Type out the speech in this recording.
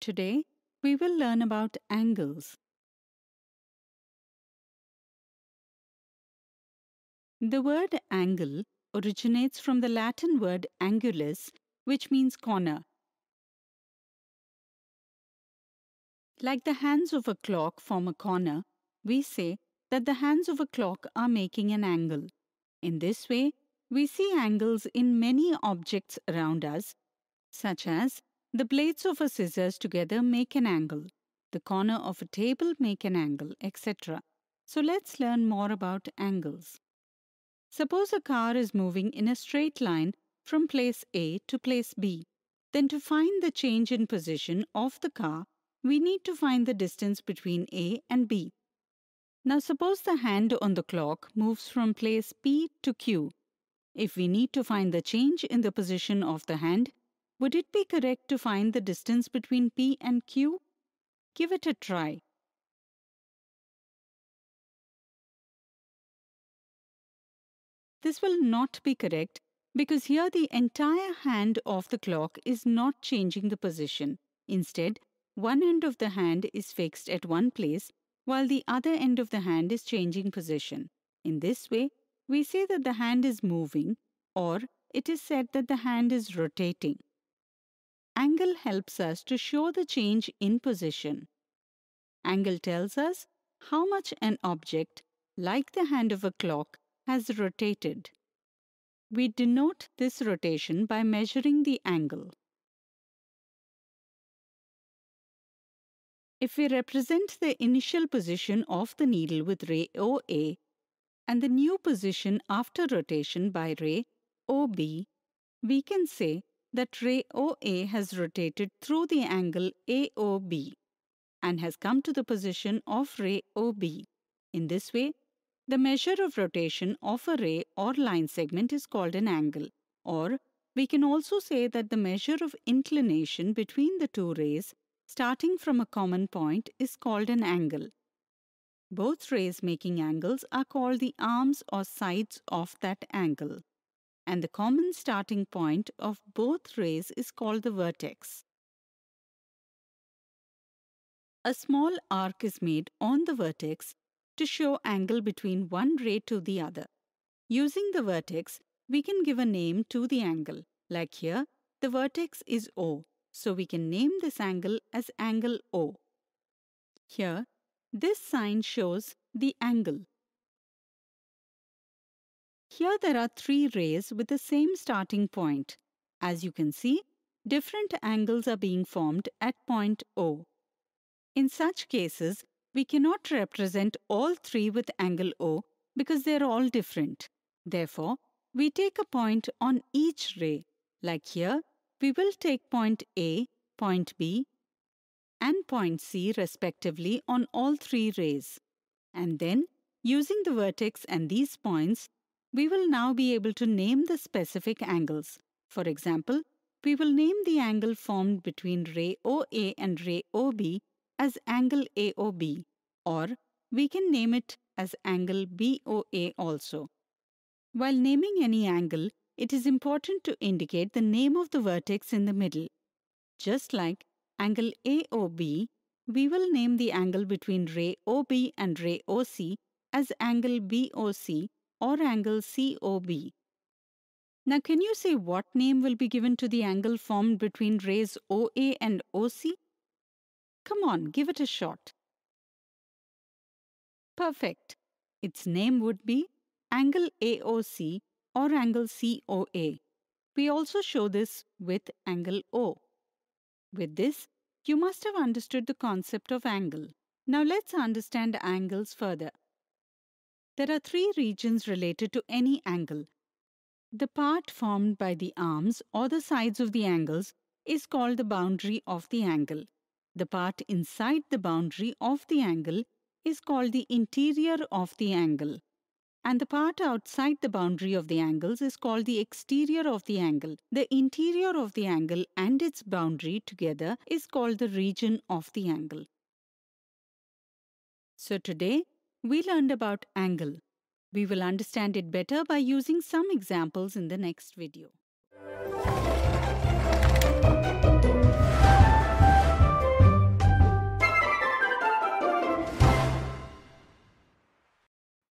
Today, we will learn about angles. The word angle originates from the Latin word angulus, which means corner. Like the hands of a clock form a corner, we say that the hands of a clock are making an angle. In this way, we see angles in many objects around us, such as the blades of a scissors together make an angle. The corner of a table make an angle, etc. So let's learn more about angles. Suppose a car is moving in a straight line from place A to place B. Then to find the change in position of the car, we need to find the distance between A and B. Now suppose the hand on the clock moves from place P to Q. If we need to find the change in the position of the hand, would it be correct to find the distance between P and Q? Give it a try. This will not be correct because here the entire hand of the clock is not changing the position. Instead, one end of the hand is fixed at one place while the other end of the hand is changing position. In this way, we say that the hand is moving or it is said that the hand is rotating. Angle helps us to show the change in position. Angle tells us how much an object, like the hand of a clock, has rotated. We denote this rotation by measuring the angle. If we represent the initial position of the needle with ray OA and the new position after rotation by ray OB, we can say that ray OA has rotated through the angle AOB and has come to the position of ray OB. In this way, the measure of rotation of a ray or line segment is called an angle, or we can also say that the measure of inclination between the two rays starting from a common point is called an angle. Both rays making angles are called the arms or sides of that angle and the common starting point of both rays is called the vertex. A small arc is made on the vertex to show angle between one ray to the other. Using the vertex, we can give a name to the angle. Like here, the vertex is O, so we can name this angle as angle O. Here, this sign shows the angle here there are three rays with the same starting point. As you can see, different angles are being formed at point O. In such cases, we cannot represent all three with angle O because they are all different. Therefore, we take a point on each ray. Like here, we will take point A, point B and point C respectively on all three rays. And then, using the vertex and these points, we will now be able to name the specific angles. For example, we will name the angle formed between ray OA and ray OB as angle AOB, or we can name it as angle BOA also. While naming any angle, it is important to indicate the name of the vertex in the middle. Just like angle AOB, we will name the angle between ray OB and ray OC as angle BOC or angle COB. Now, can you say what name will be given to the angle formed between rays OA and OC? Come on, give it a shot. Perfect. Its name would be angle AOC or angle COA. We also show this with angle O. With this, you must have understood the concept of angle. Now let's understand angles further. There are three regions related to any angle. The part formed by the arms or the sides of the angles is called the boundary of the angle. The part inside the boundary of the angle is called the interior of the angle. And the part outside the boundary of the angles is called the exterior of the angle. The interior of the angle and its boundary together is called the region of the angle. So today we learned about angle. We will understand it better by using some examples in the next video.